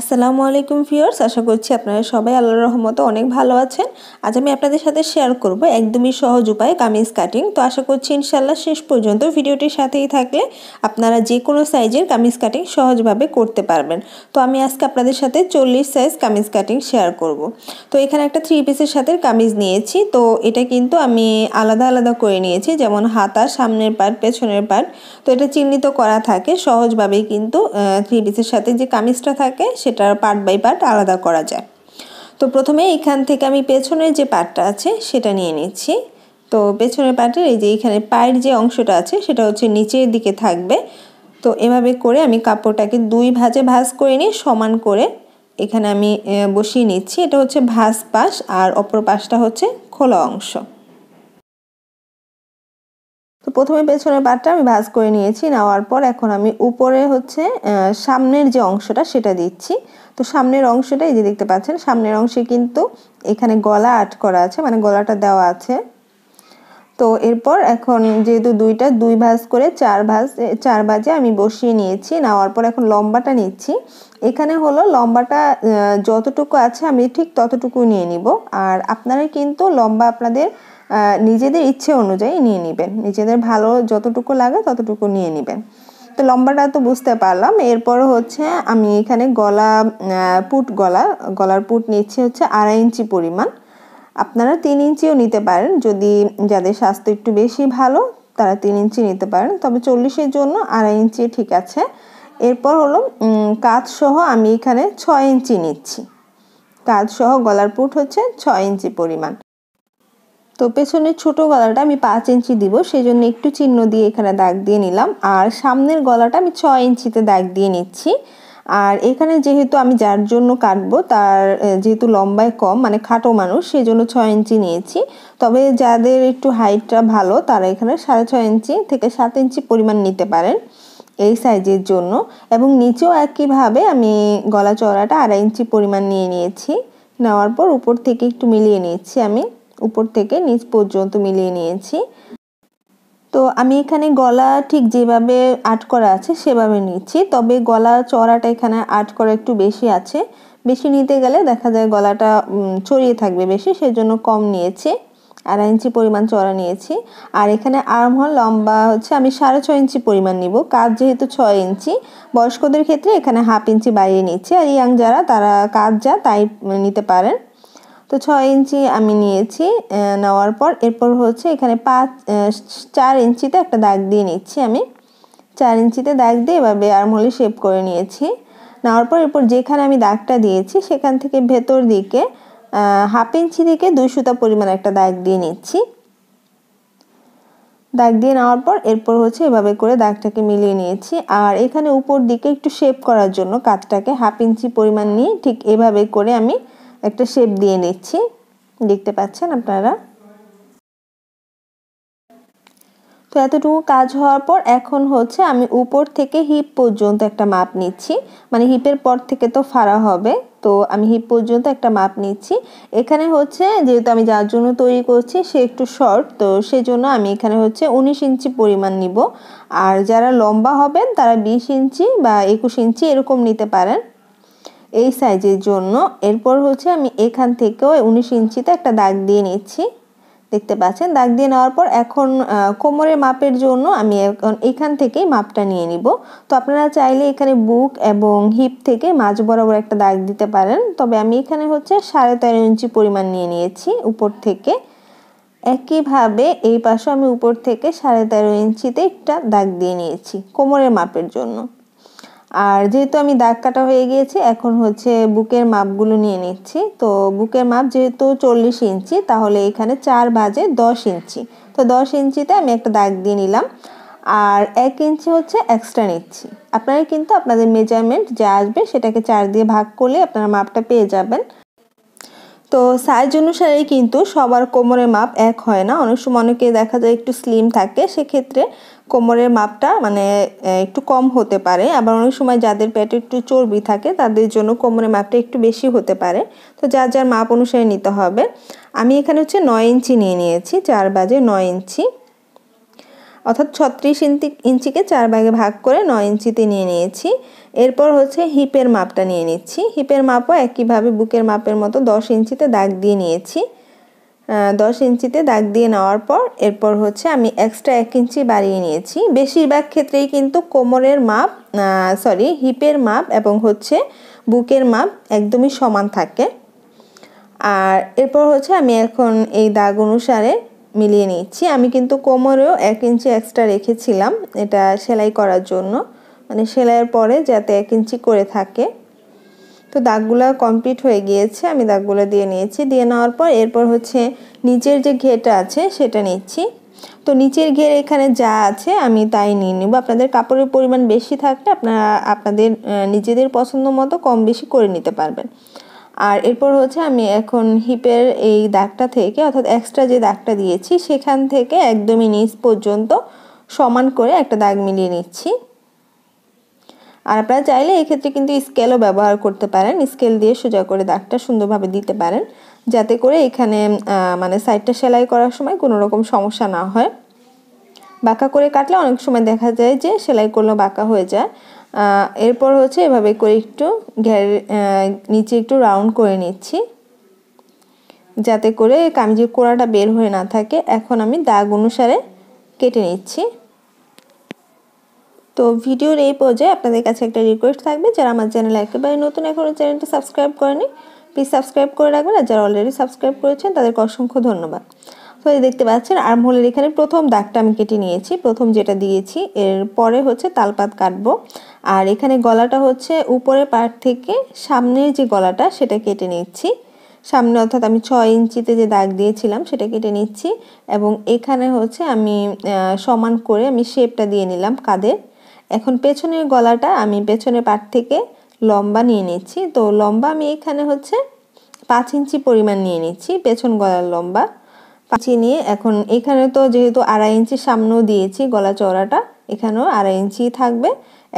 আসসালামু আলাইকুম ফিয়ার্স আশা করছি আপনারা সবাই আল্লাহর রহমতে অনেক ভালো আছেন আজ আমি আপনাদের সাথে শেয়ার করব একদমই সহজ উপায় কামিজ কাটিং তো আশা করছি ইনশাল্লাহ শেষ পর্যন্ত ভিডিওটির সাথেই থাকলে আপনারা যে কোনো সাইজের কামিজ কাটিং সহজভাবে করতে পারবেন তো আমি আজকে আপনাদের সাথে চল্লিশ সাইজ কামিজ কাটিং শেয়ার করব তো এখানে একটা থ্রি পিসের সাথে কামিজ নিয়েছি তো এটা কিন্তু আমি আলাদা আলাদা করে নিয়েছি যেমন হাতা সামনের পাট পেছনের পাট তো এটা চিহ্নিত করা থাকে সহজভাবেই কিন্তু থ্রি পিসের সাথে যে কামিজটা থাকে সেটার পার্ট বাই পার্ট আলাদা করা যায় তো প্রথমে এখান থেকে আমি পেছনের যে পার্টটা আছে সেটা নিয়ে নিচ্ছি তো পেছনের পার্টের এই যে এখানে পায়ের যে অংশটা আছে সেটা হচ্ছে নিচের দিকে থাকবে তো এভাবে করে আমি কাপড়টাকে দুই ভাজে ভাজ করে নিয়ে সমান করে এখানে আমি বসিয়ে নিচ্ছি এটা হচ্ছে ভাজ পাশ আর অপর পাশটা হচ্ছে খোলা অংশ প্রথমে পেছনের পাটটা আমি ভাজ করে নিয়েছি নেওয়ার পর এখন আমি উপরে হচ্ছে সামনের যে অংশটা সেটা দিচ্ছি তো সামনের অংশটা এই যে দেখতে পাচ্ছেন সামনের অংশে কিন্তু এখানে গলা আট করা আছে মানে গলাটা দেওয়া আছে তো এরপর এখন যেহেতু দুইটা দুই ভাঁজ করে চার ভাঁজ চার ভাঁজে আমি বসিয়ে নিয়েছি নেওয়ার পর এখন লম্বাটা নিচ্ছি এখানে হলো লম্বাটা যতটুকু আছে আমি ঠিক ততটুকু নিয়ে নিব আর আপনারা কিন্তু লম্বা আপনাদের নিজেদের ইচ্ছে অনুযায়ী নিয়ে নেবেন নিজেদের ভালো যতটুকু লাগে ততটুকু নিয়ে নেবেন তো লম্বাটা তো বুঝতে পারলাম এরপর হচ্ছে আমি এখানে গলা পুট গলা গলার পুট নিচ্ছি হচ্ছে আড়াই ইঞ্চি পরিমাণ আপনারা তিন ইঞ্চিও নিতে পারেন যদি যাদের স্বাস্থ্য একটু বেশি ভালো তারা তিন ইঞ্চি নিতে পারেন তবে চল্লিশের জন্য আড়াই ইঞ্চি ঠিক আছে এরপর হলো কাজ সহ আমি এখানে ছয় ইঞ্চি নিচ্ছি কাজ সহ গলার পুট হচ্ছে ছয় ইঞ্চি পরিমাণ তো পেছনের ছোট গলাটা আমি পাঁচ ইঞ্চি দিব সেই জন্য একটু চিহ্ন দিয়ে এখানে দাগ দিয়ে নিলাম আর সামনের গলাটা আমি ছয় ইঞ্চিতে দাগ দিয়ে নিচ্ছি আর এখানে যেহেতু আমি যার জন্য কাটবো তার যেহেতু লম্বায় কম মানে খাটো মানুষ সেই জন্য ছয় ইঞ্চি নিয়েছি তবে যাদের একটু হাইটটা ভালো তারা এখানে সাড়ে ছয় ইঞ্চি থেকে সাত ইঞ্চি পরিমাণ নিতে পারেন এই সাইজের জন্য এবং নিচেও একইভাবে আমি গলা চড়াটা আড়াই ইঞ্চি পরিমাণ নিয়ে নিয়েছি নেওয়ার পর উপর থেকে একটু মিলিয়ে নিয়েছি আমি উপর থেকে নিচ পর্যন্ত মিলিয়ে নিয়েছি তো আমি এখানে গলা ঠিক যেভাবে আর্ট করা আছে সেভাবে নিচ্ছি তবে গলা চড়াটা এখানে আর্ট করা একটু বেশি আছে বেশি নিতে গেলে দেখা যায় গলাটা ছড়িয়ে থাকবে বেশি সেজন্য কম নিয়েছি আড়াই ইঞ্চি পরিমাণ চড়া নিয়েছি আর এখানে আর্মহল লম্বা হচ্ছে আমি সাড়ে ছয় ইঞ্চি পরিমাণ নিব কাজ যেহেতু ছয় ইঞ্চি বয়স্কদের ক্ষেত্রে এখানে হাফ ইঞ্চি বাইরে নিচ্ছি আর ইয়াং যারা তারা কাজ যা তাই নিতে পারেন তো ছয় ইঞ্চি আমি নিয়েছি নেওয়ার পর এরপর হচ্ছে এখানে পাঁচ চার ইঞ্চিতে একটা দাগ দিয়ে নিচ্ছি আমি চার ইঞ্চিতে দাগ দিয়ে এভাবে আর্মহোলে শেপ করে নিয়েছি নেওয়ার পর এরপর যেখানে আমি দাগটা দিয়েছি সেখান থেকে ভেতর দিকে হাফ ইঞ্চি থেকে দুই সুতা পরিমাণ একটা দাগ দিয়ে নিচ্ছি দাগ দিয়ে নেওয়ার পর এরপর হচ্ছে এভাবে করে দাগটাকে মিলিয়ে নিয়েছি আর এখানে উপর দিকে একটু শেপ করার জন্য কাতটাকে হাফ ইঞ্চি পরিমাণ নিয়ে ঠিক এভাবে করে আমি একটা শেপ দিয়ে নিচ্ছি দেখতে পাচ্ছেন আপনারা তো এতটুকু কাজ হওয়ার পর এখন হচ্ছে আমি উপর থেকে হিপ পর্যন্ত একটা মাপ নিচ্ছি মানে হিপের পর থেকে তো ফাড়া হবে তো আমি হিপ পর্যন্ত একটা মাপ নিচ্ছি এখানে হচ্ছে যেহেতু আমি যার জন্য তৈরি করছি সে একটু শর্ট তো সেজন্য আমি এখানে হচ্ছে উনিশ ইঞ্চি পরিমাণ নিব আর যারা লম্বা হবেন তারা বিশ ইঞ্চি বা একুশ ইঞ্চি এরকম নিতে পারেন এই সাইজের জন্য এরপর হচ্ছে আমি এখান থেকেও উনিশ ইঞ্চিতে একটা দাগ দিয়ে নিচ্ছি দেখতে পাচ্ছেন দাগ দিয়ে নেওয়ার পর এখন কোমরের মাপের জন্য আমি এখন এখান থেকেই মাপটা নিয়ে নিব তো আপনারা চাইলে এখানে বুক এবং হিপ থেকে মাঝ বরাবর একটা দাগ দিতে পারেন তবে আমি এখানে হচ্ছে সাড়ে তেরো ইঞ্চি পরিমাণ নিয়ে নিয়েছি উপর থেকে একইভাবে এই পাশে আমি উপর থেকে সাড়ে তেরো ইঞ্চিতে একটা দাগ দিয়ে নিয়েছি কোমরের মাপের জন্য আর যেহেতু আমি দাগ কাটা হয়ে গিয়েছি এখন হচ্ছে বুকের মাপগুলো নিয়ে নিচ্ছি তো বুকের মাপ যেহেতু চল্লিশ ইঞ্চি তাহলে এখানে চার বাজে দশ ইঞ্চি তো দশ ইঞ্চিতে আমি একটা দাগ দিয়ে নিলাম আর এক ইঞ্চি হচ্ছে এক্সট্রা নিচ্ছি আপনারা কিন্তু আপনাদের মেজারমেন্ট যা আসবে সেটাকে চার দিয়ে ভাগ করলে আপনারা মাপটা পেয়ে যাবেন তো সাইজ অনুসারে কিন্তু সবার কোমরের মাপ এক হয় না অনেক সময় অনেকে দেখা যায় একটু স্লিম থাকে সেক্ষেত্রে কোমরের মাপটা মানে একটু কম হতে পারে আবার অনেক সময় যাদের পেটে একটু চর্বি থাকে তাদের জন্য কোমরের মাপটা একটু বেশি হতে পারে তো যার যার মাপ অনুসারে নিতে হবে আমি এখানে হচ্ছে নয় ইঞ্চি নিয়ে নিয়েছি চার বাজে নয় ইঞ্চি অর্থাৎ ছত্রিশ ইঞ্চি ইঞ্চিকে চার ভাগে ভাগ করে নয় ইঞ্চিতে নিয়ে নিয়েছি এরপর হচ্ছে হিপের মাপটা নিয়ে নিচ্ছি হিপের মাপও একইভাবে বুকের মাপের মতো দশ ইঞ্চিতে দাগ দিয়ে নিয়েছি দশ ইঞ্চিতে দাগ দিয়ে নেওয়ার পর এরপর হচ্ছে আমি এক্সট্রা এক ইঞ্চি বাড়িয়ে নিয়েছি বেশিরভাগ ক্ষেত্রেই কিন্তু কোমরের মাপ সরি হিপের মাপ এবং হচ্ছে বুকের মাপ একদমই সমান থাকে আর এরপর হচ্ছে আমি এখন এই দাগ অনুসারে মিলিয়ে নিচ্ছি আমি কিন্তু কোমরেও এক ইঞ্চি এক্সট্রা রেখেছিলাম এটা সেলাই করার জন্য মানে সেলাইয়ের পরে যাতে এক ইঞ্চি করে থাকে তো দাগগুলো কমপ্লিট হয়ে গিয়েছে আমি দাগগুলো দিয়ে নিয়েছি দিয়ে নেওয়ার পর এরপর হচ্ছে নিচের যে ঘেটা আছে সেটা নিচ্ছি তো নিচের ঘের এখানে যা আছে আমি তাই নিয়ে নেব আপনাদের কাপড়ের পরিমাণ বেশি থাকলে আপনারা আপনাদের নিজেদের পছন্দ মতো কম বেশি করে নিতে পারবেন আর এরপর হচ্ছে আমি এখন হিপের এই দাগটা থেকে অর্থাৎ এক্সট্রা যে দাগটা দিয়েছি সেখান থেকে একদমই নিচ পর্যন্ত সমান করে একটা দাগ মিলিয়ে নিচ্ছি আর আপনারা চাইলে এক্ষেত্রে কিন্তু স্কেলও ব্যবহার করতে পারেন স্কেল দিয়ে সোজা করে দাগটা সুন্দরভাবে দিতে পারেন যাতে করে এখানে মানে সাইডটা সেলাই করার সময় কোনো রকম সমস্যা না হয় বাঁকা করে কাটলে অনেক সময় দেখা যায় যে সেলাই করলেও বাঁকা হয়ে যায় এরপর হচ্ছে এভাবে করে একটু ঘের নিচে একটু রাউন্ড করে নিচ্ছি যাতে করে কামিজের কোড়াটা বের হয়ে না থাকে এখন আমি দাগ অনুসারে কেটে নিচ্ছি তো ভিডিওর এই পর্যায়ে আপনাদের কাছে একটা রিকোয়েস্ট থাকবে যারা আমার চ্যানেলে একেবারে নতুন এখনও চ্যানেলটি সাবস্ক্রাইব করেনি প্লিজ সাবস্ক্রাইব করে রাখবেন আর যারা অলরেডি সাবস্ক্রাইব করেছেন তাদেরকে অসংখ্য ধন্যবাদ হয়ে দেখতে পাচ্ছেন আর্মহোলের এখানে প্রথম দাগটা আমি কেটে নিয়েছি প্রথম যেটা দিয়েছি এর পরে হচ্ছে তালপাত কাটবো আর এখানে গলাটা হচ্ছে উপরের পার থেকে সামনের যে গলাটা সেটা কেটে নিচ্ছি সামনে অর্থাৎ আমি ছয় ইঞ্চিতে যে দাগ দিয়েছিলাম সেটা কেটে নিচ্ছি এবং এখানে হচ্ছে আমি সমান করে আমি শেপটা দিয়ে নিলাম কাদের এখন পেছনের গলাটা আমি পেছনের পার থেকে লম্বা নিয়ে নিচ্ছি তো লম্বা আমি এখানে হচ্ছে পাঁচ ইঞ্চি পরিমাণ নিয়ে নিচ্ছি পেছন গলার লম্বা পাঁচি নিয়ে এখন এখানে তো যেহেতু আড়াই ইঞ্চি সামনেও দিয়েছি গলা চড়াটা এখানেও আড়াই ইঞ্চি থাকবে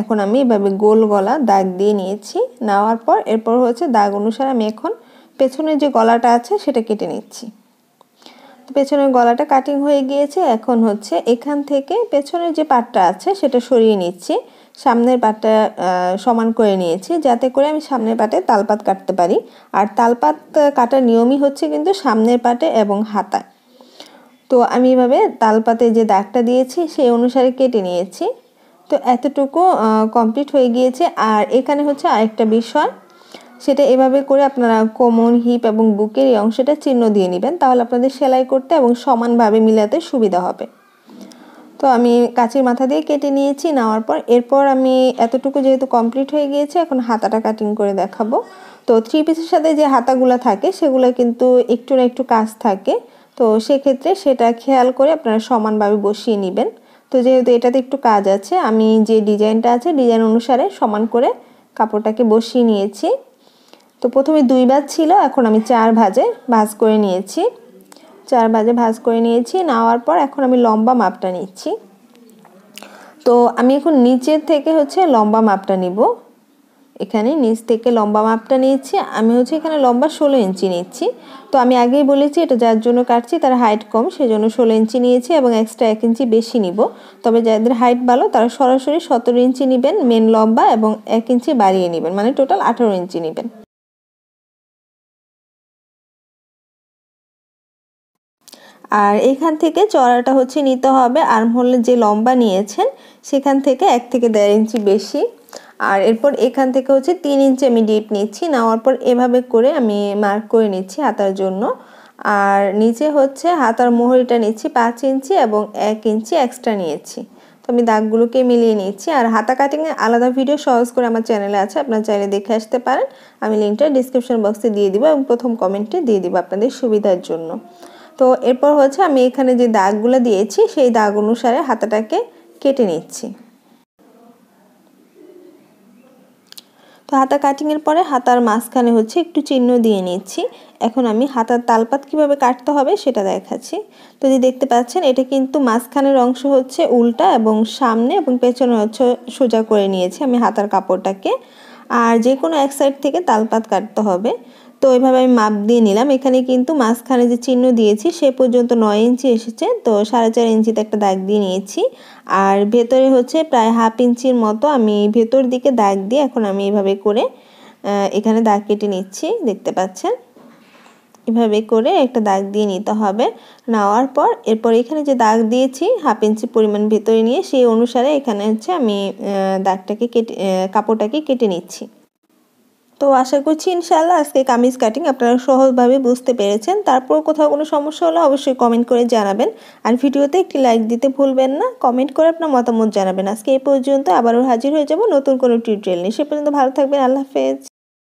এখন আমি এভাবে গোল গলা দাগ দিয়ে নিয়েছি নেওয়ার পর এরপর হচ্ছে দাগ অনুসারে আমি এখন পেছনের যে গলাটা আছে সেটা কেটে নিচ্ছি পেছনের গলাটা কাটিং হয়ে গিয়েছে এখন হচ্ছে এখান থেকে পেছনের যে পাটটা আছে সেটা সরিয়ে নিচ্ছি সামনের পাটটা সমান করে নিয়েছি যাতে করে আমি সামনের পাটে তালপাত কাটতে পারি আর তালপাত কাটার নিয়মই হচ্ছে কিন্তু সামনের পাটে এবং হাতায় তো আমি এভাবে তালপাতে যে দাগটা দিয়েছি সেই অনুসারে কেটে নিয়েছি তো এতটুকু কমপ্লিট হয়ে গিয়েছে আর এখানে হচ্ছে আরেকটা বিষয় সেটা এভাবে করে আপনারা কোমর হিপ এবং বুকের এই অংশটা চিহ্ন দিয়ে নেবেন তাহলে আপনাদের সেলাই করতে এবং সমানভাবে মিলাতে সুবিধা হবে তো আমি কাঁচির মাথা দিয়ে কেটে নিয়েছি নেওয়ার পর এরপর আমি এতটুকু যেহেতু কমপ্লিট হয়ে গিয়েছে এখন হাতাটা কাটিং করে দেখাবো তো থ্রি পিসের সাথে যে হাতাগুলো থাকে সেগুলো কিন্তু একটু না একটু কাজ থাকে তো সেক্ষেত্রে সেটা খেয়াল করে আপনারা সমানভাবে বসিয়ে নেবেন তো যেহেতু এটাতে একটু কাজ আছে আমি যে ডিজাইনটা আছে ডিজাইন অনুসারে সমান করে কাপড়টাকে বসিয়ে নিয়েছি তো প্রথমে দুই ভাজ ছিল এখন আমি চার ভাজে ভাজ করে নিয়েছি চার ভাজে ভাজ করে নিয়েছি নেওয়ার পর এখন আমি লম্বা মাপটা নিচ্ছি তো আমি এখন নিচের থেকে হচ্ছে লম্বা মাপটা নিব এখানে নিচ থেকে লম্বা মাপটা নিয়েছি আমি হচ্ছে এখানে লম্বা ষোলো ইঞ্চি নিচ্ছি তো আমি আগেই বলেছি এটা যার জন্য কাটছি তার হাইট কম সেজন্য ষোলো ইঞ্চি নিয়েছি এবং এক্সট্রা এক ইঞ্চি বেশি নিব তবে যাদের হাইট ভালো তারা সরাসরি সতেরো ইঞ্চি নেবেন মেন লম্বা এবং এক ইঞ্চি বাড়িয়ে নেবেন মানে টোটাল আঠারো ইঞ্চি নেবেন আর এখান থেকে চড়াটা হচ্ছে নিতে হবে আর্মহোলের যে লম্বা নিয়েছেন সেখান থেকে এক থেকে দেড় ইঞ্চি বেশি আর এরপর এখান থেকে হচ্ছে তিন ইঞ্চি আমি ডিপ নিচ্ছি নেওয়ার পর এভাবে করে আমি মার্ক করে নিচ্ছি হাতার জন্য আর নিচে হচ্ছে হাতার মোহরিটা নিচ্ছি পাঁচ ইঞ্চি এবং এক ইঞ্চি এক্সট্রা নিয়েছি তো আমি দাগগুলোকে মিলিয়ে নিচ্ছি আর হাতা কাটিংয়ের আলাদা ভিডিও সহজ করে আমার চ্যানেলে আছে আপনার চ্যানেলে দেখে আসতে পারেন আমি লিঙ্কটা ডিসক্রিপশন বক্সে দিয়ে দিব এবং প্রথম কমেন্টে দিয়ে দিব আপনাদের সুবিধার জন্য তো এরপর হচ্ছে আমি এখানে যে দাগগুলো দিয়েছি সেই দাগ অনুসারে হাতাটাকে কেটে নিচ্ছি তো হাতা কাটিংয়ের পরে হাতার মাঝখানে হচ্ছে একটু চিহ্ন দিয়ে নিচ্ছি এখন আমি হাতার তালপাত কিভাবে কাটতে হবে সেটা দেখাচ্ছি তো যদি দেখতে পাচ্ছেন এটা কিন্তু মাঝখানের অংশ হচ্ছে উল্টা এবং সামনে এবং পেছনে হচ্ছে সোজা করে নিয়েছি আমি হাতার কাপড়টাকে আর যে কোনো এক সাইড থেকে তালপাত কাটতে হবে তো এভাবে আমি মাপ দিয়ে নিলাম এখানে কিন্তু মাঝখানে যে চিহ্ন দিয়েছি সে পর্যন্ত নয় ইঞ্চি এসেছে তো সাড়ে চার ইঞ্চিতে একটা দাগ দিয়ে নিয়েছি আর ভেতরে হচ্ছে প্রায় হাফ ইঞ্চির মতো আমি ভেতর দিকে দাগ দিয়ে এখন আমি এভাবে করে এখানে দাগ কেটে নিচ্ছি দেখতে পাচ্ছেন এভাবে করে একটা দাগ দিয়ে নিতে হবে নেওয়ার পর এরপর এখানে যে দাগ দিয়েছি হাফ ইঞ্চি পরিমাণ ভেতরে নিয়ে সেই অনুসারে এখানে হচ্ছে আমি দাগটাকে কেটে কাপড়টাকে কেটে নিচ্ছি তো আশা করছি ইনশাআল্লাহ আজকে কামিজ কাটিং আপনারা সহজভাবে বুঝতে পেরেছেন তারপর কোথাও কোনো সমস্যা হলে অবশ্যই কমেন্ট করে জানাবেন আর ভিডিওতে একটি লাইক দিতে ভুলবেন না কমেন্ট করে আপনার মতামত জানাবেন আজকে এই পর্যন্ত আবারও হাজির হয়ে যাব নতুন কোনো টিউটোরিয়াল নিয়ে সে পর্যন্ত ভালো থাকবেন আল্লাহ হাফেজ